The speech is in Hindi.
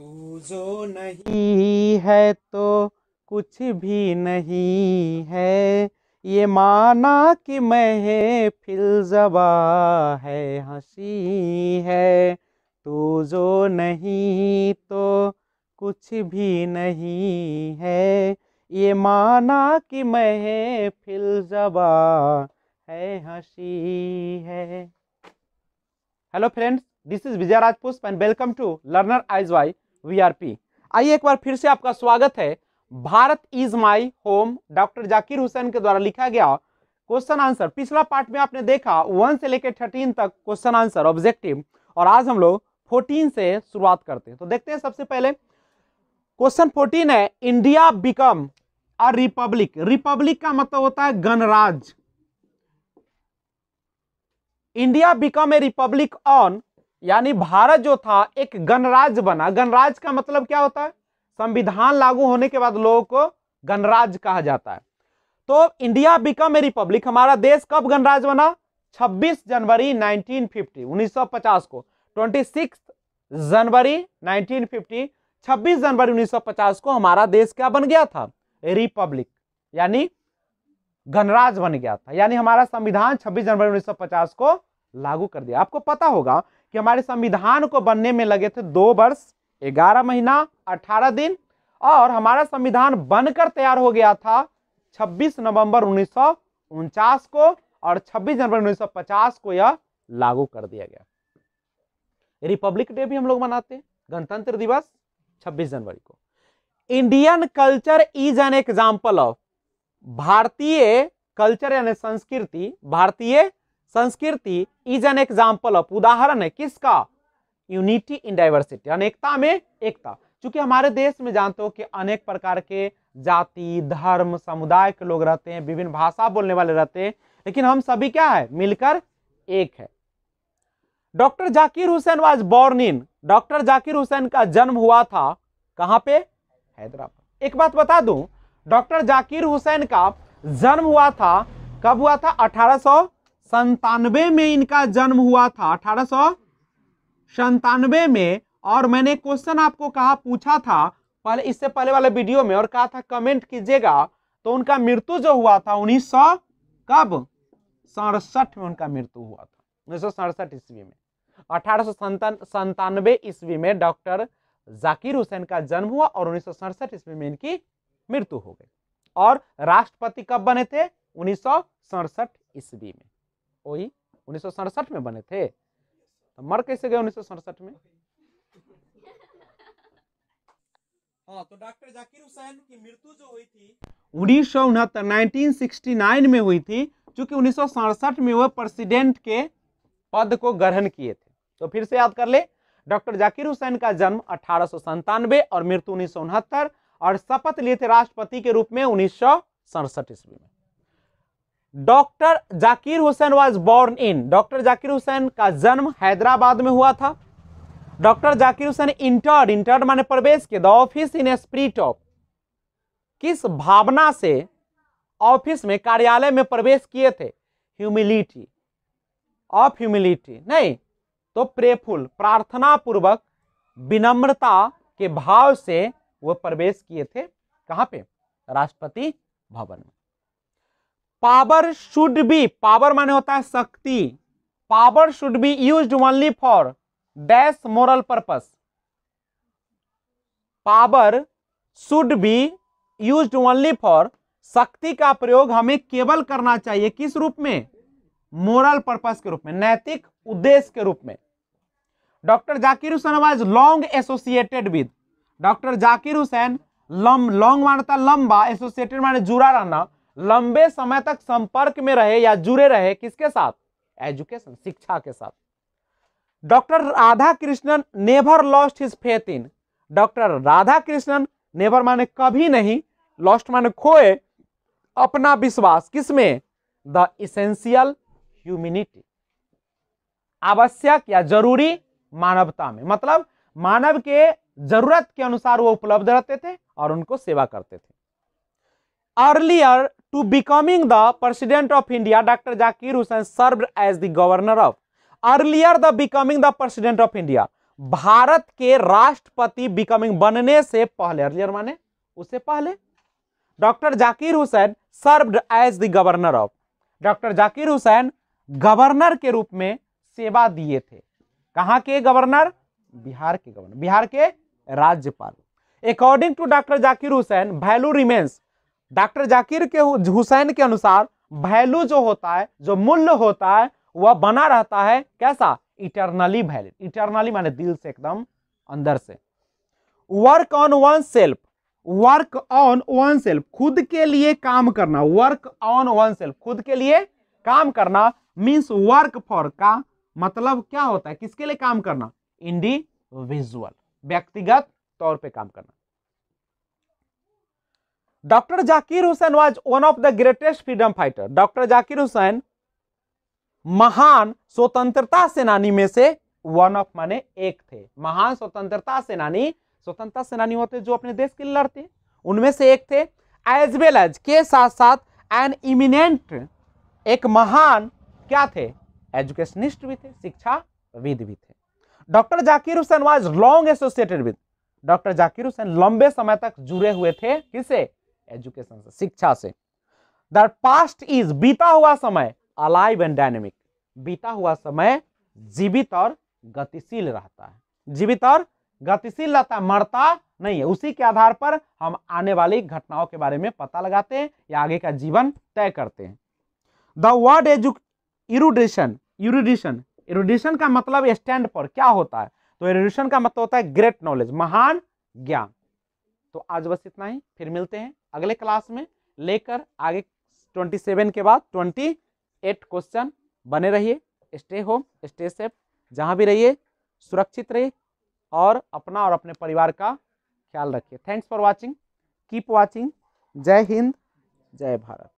तू जो नहीं है तो कुछ भी नहीं है ये माना कि मैं फिल जबा है हंसी है तू जो नहीं तो कुछ भी नहीं है ये माना कि मैं फिल जबा है हंसी है hello friends this is Vijay Rajput and welcome to learner eyes Y VRP आइए एक बार फिर से आपका स्वागत है Bharat is my home doctor Zakir Hussain के द्वारा लिखा गया क्वेश्चन आंसर पिछला पार्ट में आपने देखा वन से लेकर थर्टीन तक क्वेश्चन आंसर ऑब्जेक्टिव और आज हम लोग फोर्टीन से शुरुआत करते हैं तो देखते हैं सबसे पहले क्वेश्चन फोर्टीन है India become a republic republic का मतलब होता है गणराज India become a republic on यानी भारत जो था एक गणराज्य बना गणराज्य का मतलब क्या होता है संविधान लागू होने के बाद लोगों को गणराज्य कहा जाता है तो इंडिया बिकम ए रिपब्लिक हमारा देश कब गणराज्य बना 26 जनवरी 1950 1950 को 26 जनवरी 1950 26 जनवरी 1950 को हमारा देश क्या बन गया था रिपब्लिक यानी गणराज्य बन गया था यानी हमारा संविधान 26 जनवरी 1950 को लागू कर दिया आपको पता होगा कि हमारे संविधान को बनने में लगे थे दो वर्ष ग्यारह महीना अठारह दिन और हमारा संविधान बनकर तैयार हो गया था छब्बीस नवंबर उन्नीस को और छब्बीस जनवरी उन्नीस को यह लागू कर दिया गया रिपब्लिक डे भी हम लोग मनाते हैं गणतंत्र दिवस 26 जनवरी को Indian culture is an example of भारतीय कल्चर यानी संस्कृति भारतीय संस्कृति इज एन एग्जाम्पल ऑफ उदाहरण है किसका यूनिटी इन डाइवर्सिटी अनेकता में एकता क्योंकि हमारे देश में जानते हो कि अनेक प्रकार के जाति धर्म समुदाय के लोग रहते हैं विभिन्न भाषा बोलने वाले रहते हैं लेकिन हम सभी क्या है मिलकर एक है doctor Zakir Hussain was born in doctor Zakir Hussain का जन्म हुआ था कहाँ पे हैदराबाद एक बात बता दूं डॉक्टर जाकिर हुसैन का जन्म हुआ था कब हुआ था अठारह संतानवे में इनका जन्म हुआ था अठारह सौ संतानवे में और मैंने क्वेश्चन आपको कहा पूछा था पहले इससे पहले वाले वीडियो में और कहा था कमेंट कीजिएगा तो उनका मृत्यु जो हुआ था उन्नीस कब सड़सठ में उनका मृत्यु हुआ था उन्नीस सौ सड़सठ ईस्वी में अठारह सौ ईस्वी में डॉक्टर जाकिर हुसैन का जन्म हुआ और उन्नीस सौ सड़सठ ईस्वी में इनकी मृत्यु हो गई और राष्ट्रपति कब बने थे उन्नीस सौ सड़सठ ईस्वी में वही उन्नीस में बने थे तो मर कैसे गए उन्नीस में हाँ, तो डॉक्टर जाकिर हुसैन की मृत्यु जो हुई थी में हुई थी क्योंकि उन्नीस में वह प्रेसिडेंट के पद को ग्रहण किए थे तो फिर से याद कर ले डॉक्टर जाकिर हुसैन का जन्म अठारह सौ और मृत्यु उन्नीस सौ उनहत्तर और शपथ लिए थे राष्ट्रपति के रूप में उन्नीस सौ सड़सठ ईस्वी में doctor Zakir Hussain was born in doctor Zakir Hussain का जन्म हैदराबाद में हुआ था doctor Zakir Hussain entered entered माने प्रवेश के the office in spirit of किस भावना से ऑफिस में कार्यालय में प्रवेश किए थे ह्यूमिलिटी ऑफ ह्यूमिलिटी नहीं तो प्रेफुल प्रार्थना पूर्वक विनम्रता के भाव से वो प्रवेश किए थे कहाँ पे राष्ट्रपति भवन में पावर शुड बी पावर माने होता है शक्ति power should be use only for dash moral purpose power should be use only for शक्ति का प्रयोग हमें केवल करना चाहिए किस रूप में मोरल पर्पस के रूप में नैतिक उद्देश्य के रूप में doctor Zakir Hussain was long associated with doctor Zakir Hussain लम लॉन्ग मानता लंबा एसोसिएटेड माने जुड़ा रहना लंबे समय तक संपर्क में रहे या जुड़े रहे किसके साथ एजुकेशन शिक्षा के साथ doctor Radhakrishnan never lost his faith in doctor Radhakrishnan never माने कभी नहीं लॉस्ट माने खोए अपना विश्वास किसमें द इसेंशियल ह्यूमिनिटी आवश्यक या जरूरी मानवता में मतलब मानव के जरूरत के अनुसार वो उपलब्ध रहते थे और उनको सेवा करते थे Earlier to becoming the president of India, Dr. Zakir Hussain served as the governor of. Earlier the becoming the president of India. Bharat के राष्ट्रपति बिकमिंग बनने से पहले अर्लियर माने उससे पहले doctor Zakir Hussain serve as the governor of doctor Zakir Hussain governor के रूप में सेवा दिए थे कहा के गवर्नर बिहार के गवर्नर बिहार के राज्यपाल according to doctor Zakir Hussain value remains doctor Zakir के हुसैन के अनुसार वैल्यू जो होता है जो मूल्य होता है वह बना रहता है कैसा इटरनली वैल्यू इटरनली माने दिल से एकदम अंदर से work on oneself work on oneself खुद के लिए काम करना वर्क ऑन वन सेल्फ खुद के लिए काम करना मीन्स वर्क फॉर का मतलब क्या होता है किसके लिए काम करना इंडिविजुअल व्यक्तिगत तौर पे काम करना doctor Zakir Hussain was one of the greatest freedom fighter doctor Zakir Hussain महान स्वतंत्रता सेनानी में से वन ऑफ माने एक थे महान स्वतंत्रता सेनानी स्वतंत्रता सेनानी होते जो अपने देश के लिए लड़ते उनमें से एक थे एज वेल एज के साथ साथ एन इमिनेंट एक महान क्या थे एजुकेशनिस्ट भी थे शिक्षाविद भी थे doctor Zakir Hussain was long associated with doctor Zakir Hussain लंबे समय तक जुड़े हुए थे किसे एजुकेशन से शिक्षा से दास्ट पास्ट इज बीता हुआ समय अलाइव एंड डायनेमिक बीता हुआ समय जीवित और गतिशील रहता है जीवित और गतिशील रहता है मरता नहीं है उसी के आधार पर हम आने वाली घटनाओं के बारे में पता लगाते हैं या आगे का जीवन तय करते हैं द वर्ड एजुक इरुडिशन इरुडिशन इरुडिशन का मतलब स्टैंड पर क्या होता है तो इरुडिशन का मतलब होता है ग्रेट नॉलेज महान ज्ञान तो आज बस इतना ही फिर मिलते हैं अगले क्लास में लेकर आगे 27 के बाद 28 क्वेश्चन बने रहिए स्टे होम स्टे सेफ जहाँ भी रहिए सुरक्षित रहिए और अपना और अपने परिवार का ख्याल रखिए thanks for watching keep watching जय हिंद जय भारत